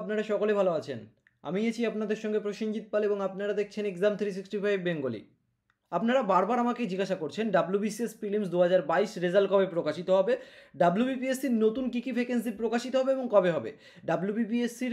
আপনারা সকলে ভালো আছেন আমি আছি আপনাদের সঙ্গে প্রসেনজিৎ পাল এবং আপনারা দেখছেন exam three sixty five Bengali আপনারা বারবার আমাকে জিজ্ঞাসা করছেন ডাব্লিউবিসিএস প্রিলিমস দু হাজার বাইশ রেজাল্ট কবে প্রকাশিত হবে ডাব্লিউবিপিএসসির নতুন কী কী ভ্যাকেন্সি প্রকাশিত হবে এবং কবে হবে ডাব্লিউবিপিএসসির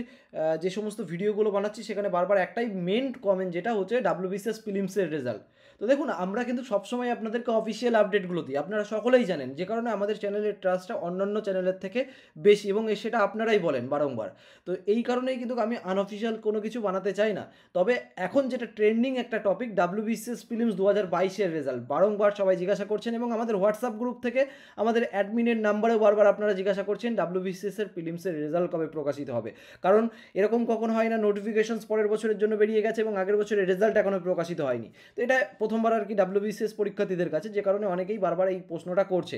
যে সমস্ত ভিডিওগুলো বানাচ্ছি সেখানে বারবার একটাই মেন কমেন্ট যেটা হচ্ছে ডাব্লিউবিসিএস প্রিলিমসের রেজাল্ট তো দেখুন আমরা কিন্তু সবসময় আপনাদেরকে অফিসিয়াল আপডেটগুলো দিই আপনারা সকলেই জানেন যে কারণে আমাদের চ্যানেলের ট্রাস্টটা অন্যান্য চ্যানেলের থেকে বেশি এবং সেটা আপনারাই বলেন বারংবার তো এই কারণেই কিন্তু আমি আনঅফিসিয়াল কোনো কিছু বানাতে চাই না তবে এখন যেটা ট্রেন্ডিং একটা টপিক ডাব্লিউবিসিএস প্রিলিমস দু হাজার বাইশের রেজাল্ট বারংবার সবাই জিজ্ঞাসা করছেন এবং আমাদের হোয়াটসঅ্যাপ গ্রুপ থেকে আমাদের অ্যাডমিনের নাম্বারেও বারবার আপনারা জিজ্ঞাসা করছেন ডাব্লিউবিসিএসের প্রিলিমসের রেজাল্ট কবে প্রকাশিত হবে কারণ এরকম কখন হয় না নোটিফিকেশনস পরের বছরের জন্য বেরিয়ে গেছে এবং আগের বছরের রেজাল্ট এখনও প্রকাশিত হয়নি তো এটা প্রথমবার আর কি ডাব্লিউবিসিএস পরীক্ষার্থীদের কাছে যে কারণে অনেকেই বারবার এই প্রশ্নটা করছে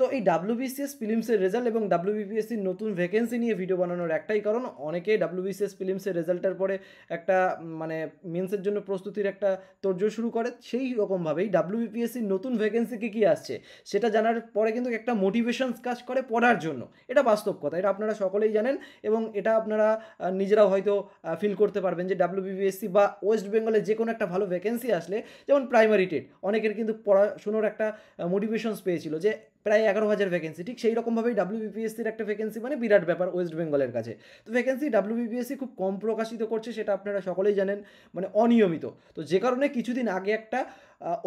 তো এই ডাব্লিউবিসিএস ফিলিমসের রেজাল্ট এবং ডাব্লিউবিপিএসসির নতুন ভ্যাকেন্সি নিয়ে ভিডিও বানানোর একটাই কারণ অনেকেই ডাব্লিউবিসিএস ফিলিমসের রেজাল্টের পরে একটা মানে মেন্সের জন্য প্রস্তুতির একটা তোরজোড় শুরু করে সেই রকমভাবেই ডাব্লিউবিপিএসসির নতুন ভ্যাকেন্সি কী কী আসছে সেটা জানার পরে কিন্তু একটা মোটিভেশনস কাজ করে পড়ার জন্য এটা বাস্তব কথা এটা আপনারা সকলেই জানেন এবং এটা আপনারা নিজেরাও হয়তো ফিল করতে পারবেন যে ডাব্লিউবিপিএসসি বা ওয়েস্ট বেঙ্গলে যে কোনো একটা ভালো ভ্যাকেন্সি আসলে যেমন প্রাইমারি টেট অনেকের কিন্তু পড়াশুনোর একটা মোটিভেশনস পেয়েছিল যে প্রায় এগারো হাজার ভ্যাকেন্সি ঠিক সেই রকমভাবেই ডাব্লিউবিপিএসসির একটা ভ্যাকেন্সি মানে বিরাট ব্যাপার ওয়েস্ট বেঙ্গলের কাছে তো ভ্যাকেন্সি ডাব্লিউবিপিএসসি খুব কম প্রকাশিত করছে সেটা আপনারা সকলেই জানেন মানে অনিয়মিত তো যে কারণে কিছুদিন আগে একটা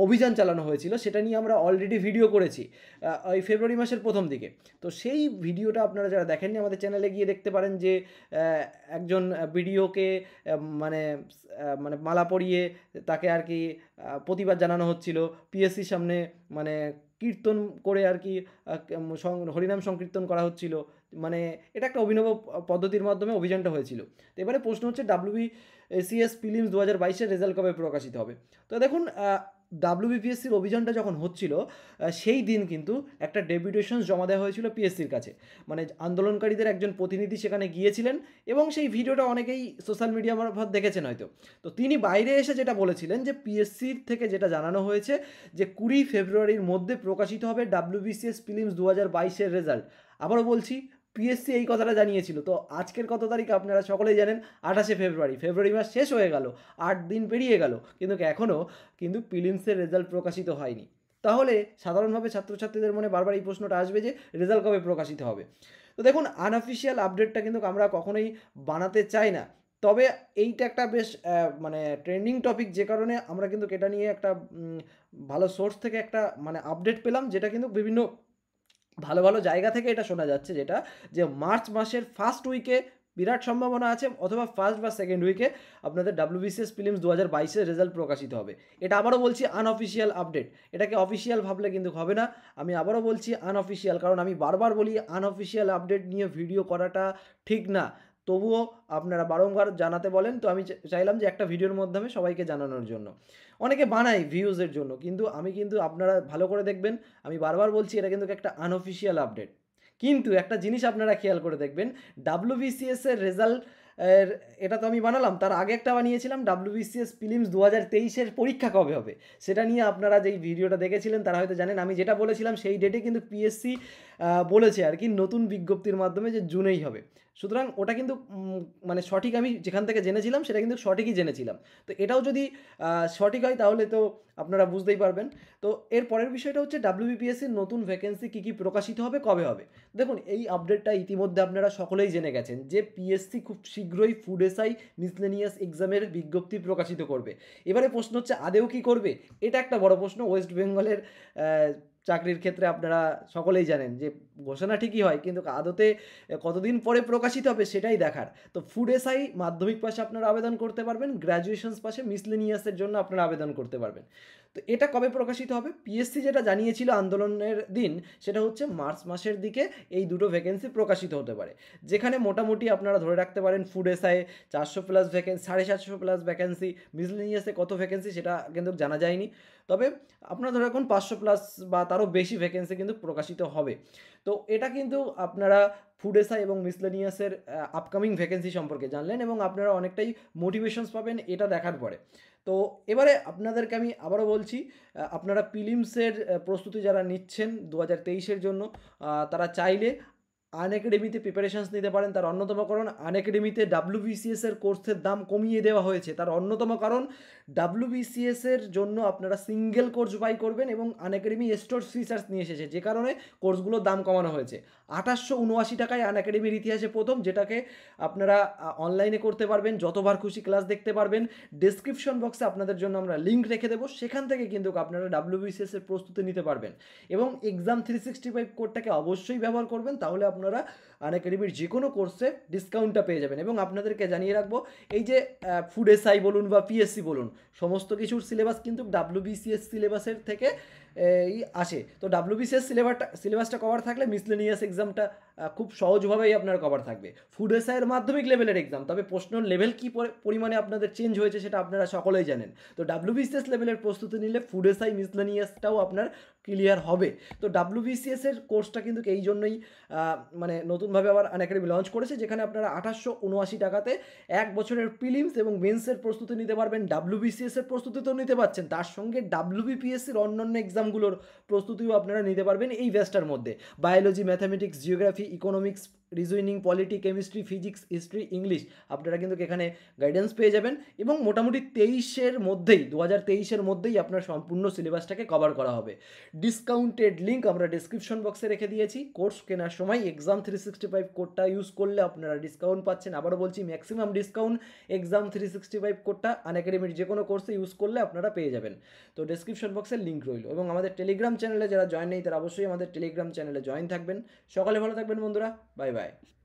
অভিযান চালানো হয়েছিল সেটা নিয়ে আমরা অলরেডি ভিডিও করেছি ওই ফেব্রুয়ারি মাসের প্রথম দিকে তো সেই ভিডিওটা আপনারা যারা দেখেননি আমাদের চ্যানেলে গিয়ে দেখতে পারেন যে একজন ভিডিওকে মানে মানে মালা পরিয়ে তাকে আর কি প্রতিবাদ জানানো হচ্ছিল পিএসসির সামনে মানে কীর্তন করে আর কি হরিনাম সংকীর্তন করা হচ্ছিল মানে এটা একটা অভিনব পদ্ধতির মাধ্যমে অভিযানটা হয়েছিল তো এবারে প্রশ্ন হচ্ছে ডাব্লিউবি সিএস ফিলিমস দু হাজার বাইশের রেজাল্ট কবে প্রকাশিত হবে তো দেখুন ডাব্লিউবিপিএসসির অভিযানটা যখন হচ্ছিল সেই দিন কিন্তু একটা ডেপুটেশন জমা দেওয়া হয়েছিল পিএসসির কাছে মানে আন্দোলনকারীদের একজন প্রতিনিধি সেখানে গিয়েছিলেন এবং সেই ভিডিওটা অনেকেই সোশ্যাল মিডিয়া মারফত দেখেছেন হয়তো তো তিনি বাইরে এসে যেটা বলেছিলেন যে পিএসসির থেকে যেটা জানানো হয়েছে যে কুড়ি ফেব্রুয়ারির মধ্যে প্রকাশিত হবে ডাব্লিউবিসিএস ফিলিমস দু হাজার বাইশের রেজাল্ট আবারও বলছি পিএসসি এই কথাটা জানিয়েছিল তো আজকের কত তারিখ আপনারা সকলেই জানেন আঠাশে ফেব্রুয়ারি ফেব্রুয়ারি মাস শেষ হয়ে গেল আট দিন পেরিয়ে গেল কিন্তু এখনও কিন্তু প্রিলিমসের রেজাল্ট প্রকাশিত হয়নি তাহলে সাধারণভাবে ছাত্রছাত্রীদের মনে বারবার এই প্রশ্নটা আসবে যে রেজাল্ট কবে প্রকাশিত হবে তো দেখুন আনঅফিসিয়াল আপডেটটা কিন্তু আমরা কখনোই বানাতে চাই না তবে এইটা একটা বেশ মানে ট্রেন্ডিং টপিক যে কারণে আমরা কিন্তু এটা নিয়ে একটা ভালো সোর্স থেকে একটা মানে আপডেট পেলাম যেটা কিন্তু বিভিন্ন ভালো ভালো জায়গা থেকে এটা শোনা যাচ্ছে যেটা যে মার্চ মাসের ফার্স্ট উইকে বিরাট সম্ভাবনা আছে অথবা ফার্স্ট বা সেকেন্ড উইকে আপনাদের ডাব্লিউবিসিএস ফিলিমস দু হাজার বাইশের রেজাল্ট প্রকাশিত হবে এটা আবারও বলছি আনঅফিসিয়াল আপডেট এটাকে অফিসিয়াল ভাবলে কিন্তু হবে না আমি আবারও বলছি আনঅফিসিয়াল কারণ আমি বারবার বলি আনঅফিসিয়াল আপডেট নিয়ে ভিডিও করাটা ঠিক না তবুও আপনারা বারংবার জানাতে বলেন তো আমি চাইলাম যে একটা ভিডিওর মাধ্যমে সবাইকে জানানোর জন্য অনেকে বানাই ভিউজের জন্য কিন্তু আমি কিন্তু আপনারা ভালো করে দেখবেন আমি বারবার বলছি এটা কিন্তু একটা আনঅফিসিয়াল আপডেট কিন্তু একটা জিনিস আপনারা খেয়াল করে দেখবেন ডাব্লিউবিসিএস এর রেজাল্ট এটা তো আমি বানালাম তার আগে একটা বানিয়েছিলাম ডাব্লিউবিসিএস ফিলিমস দু হাজার তেইশের পরীক্ষা কবে হবে সেটা নিয়ে আপনারা যেই ভিডিওটা দেখেছিলেন তারা হয়তো জানেন আমি যেটা বলেছিলাম সেই ডেটে কিন্তু পিএসসি বলেছে আর কি নতুন বিজ্ঞপ্তির মাধ্যমে যে জুনেই হবে সুতরাং ওটা কিন্তু মানে সঠিক আমি যেখান থেকে জেনেছিলাম সেটা কিন্তু সঠিকই জেনেছিলাম তো এটাও যদি সঠিক হয় তাহলে তো আপনারা বুঝতেই পারবেন তো এর পরের বিষয়টা হচ্ছে ডাব্লিউবিপিএসসির e নতুন ভ্যাকেন্সি কী কী প্রকাশিত হবে কবে হবে দেখুন এই আপডেটটা ইতিমধ্যে আপনারা সকলেই জেনে গেছেন যে পিএসসি খুব শীঘ্রই ফুড এসআই মিসলেনিয়াস এক্সামের বিজ্ঞপ্তি প্রকাশিত করবে এবারে প্রশ্ন হচ্ছে আদেও কি করবে এটা একটা বড় প্রশ্ন ওয়েস্ট বেঙ্গলের চাকরির ক্ষেত্রে আপনারা সকলেই জানেন যে ঘোষণা ঠিকই হয় কিন্তু আদতে কতদিন পরে প্রকাশিত হবে সেটাই দেখার তো ফুড এসআই মাধ্যমিক পাশে আপনারা আবেদন করতে পারবেন গ্র্যাজুয়েশনস পাশে মিসলেনিয়াসের জন্য আপনারা আবেদন করতে পারবেন তো এটা কবে প্রকাশিত হবে পিএসসি যেটা জানিয়েছিল আন্দোলনের দিন সেটা হচ্ছে মার্চ মাসের দিকে এই দুটো ভ্যাকেন্সি প্রকাশিত হতে পারে যেখানে মোটামুটি আপনারা ধরে রাখতে পারেন ফুড এসআই চারশো প্লাস ভ্যাকেন্সি সাড়ে চারশো প্লাস ভ্যাকেন্সি মিসলেনিয়াসে কত ভ্যাকেন্সি সেটা কিন্তু জানা যায়নি তবে আপনারা ধরে রাখুন পাঁচশো প্লাস বা তারও বেশি ভ্যাকেন্সি কিন্তু প্রকাশিত হবে তো এটা কিন্তু আপনারা ফুডেসা এবং মিসলেনিয়াসের আপকামিং ভ্যাকেন্সি সম্পর্কে জানলেন এবং আপনারা অনেকটাই মোটিভেশনস পাবেন এটা দেখার পরে তো এবারে আপনাদেরকে আমি আবারও বলছি আপনারা পিলিমসের প্রস্তুতি যারা নিচ্ছেন দু হাজার জন্য তারা চাইলে আন একাডেমিতে প্রিপারেশানস নিতে পারেন তার অন্যতম কারণ আন একাডেমিতে এর কোর্সের দাম কমিয়ে দেওয়া হয়েছে তার অন্যতম কারণ এর জন্য আপনারা সিঙ্গেল কোর্স বাই করবেন এবং আন একাডেমি স্টোর ফিচার্স নিয়ে এসেছে যে কারণে কোর্সগুলোর দাম কমানো হয়েছে আঠাশশো উনআশি টাকায় আন একাডেমির ইতিহাসে প্রথম যেটাকে আপনারা অনলাইনে করতে পারবেন যতবার খুশি ক্লাস দেখতে পারবেন ডিসক্রিপশন বক্সে আপনাদের জন্য আমরা লিঙ্ক রেখে দেবো সেখান থেকে কিন্তু আপনারা এর প্রস্তুতি নিতে পারবেন এবং এক্সাম থ্রি সিক্সটি ফাইভ কোডটাকে অবশ্যই ব্যবহার করবেন তাহলে আপনারা আন একাডেমির যে কোনো কোর্সে ডিসকাউন্টটা পেয়ে যাবেন এবং আপনাদেরকে জানিয়ে রাখবো এই যে ফুড এসআই বলুন বা পিএসসি বলুন সমস্ত কিছুর সিলেবাস কিন্তু ডাব্লিউবিসিএস সিলেবাসের থেকে এই আসে তো ডাব্লিউবিসিএস সিলেবাসটা সিলেবাসটা কভার থাকলে মিসলেনিয়াস এক্সামটা খুব সহজভাবেই আপনার কভার থাকবে ফুড এসআইয়ের মাধ্যমিক লেভেলের এক্সাম তবে প্রশ্ন লেভেল কী পরিমাণে আপনাদের চেঞ্জ হয়েছে সেটা আপনারা সকলেই জানেন তো ডাব্লিউবিসিএস লেভেলের প্রস্তুতি নিলে ফুড এসআই মিসলেনিয়াসটাও আপনার ক্লিয়ার হবে তো ডাব্লিউবিসিএসের কোর্সটা কিন্তু এই জন্যই মানে নতুন নতুনভাবে আবার আনএকাডেমি লঞ্চ করেছে যেখানে আপনারা আঠাশশো উনআশি টাকাতে এক বছরের প্রিলিমস এবং মেন্সের প্রস্তুতি নিতে পারবেন ডাব্লিউবিসিএসের প্রস্তুতি তো নিতে পারছেন তার সঙ্গে ডাব্লিউবিপিএসসির অন্যান্য এক্সামগুলোর প্রস্তুতিও আপনারা নিতে পারবেন এই ভেস্টার মধ্যে biology mathematics geography economics reasoning polity chemistry physics history English আপনারা কিন্তু এখানে গাইডেন্স পেয়ে যাবেন এবং মোটামুটি তেইশের মধ্যেই দু হাজার তেইশের মধ্যেই আপনার সম্পূর্ণ সিলেবাসটাকে কভার করা হবে ডিসকাউন্টেড লিঙ্ক আমরা ডিসক্রিপশন বক্সে রেখে দিয়েছি কোর্স কেনার সময় এক্সাম থ্রি সিক্সটি ফাইভ কোডটা ইউজ করলে আপনারা ডিসকাউন্ট পাচ্ছেন আবারও বলছি maximum discount exam three sixty five কোডটা আনএকাডেমির যে কোনো কোর্সে ইউজ করলে আপনারা পেয়ে যাবেন তো ডিসক্রিপশন বক্সের লিঙ্ক রইল এবং আমাদের টেলিগ্রাম চ্যানেলে যারা জয়েন নেই তারা অবশ্যই আমাদের টেলিগ্রাম চ্যানেলে জয়েন থাকবেন সকালে ভালো থাকবেন বন্ধুরা বাই বাই bye.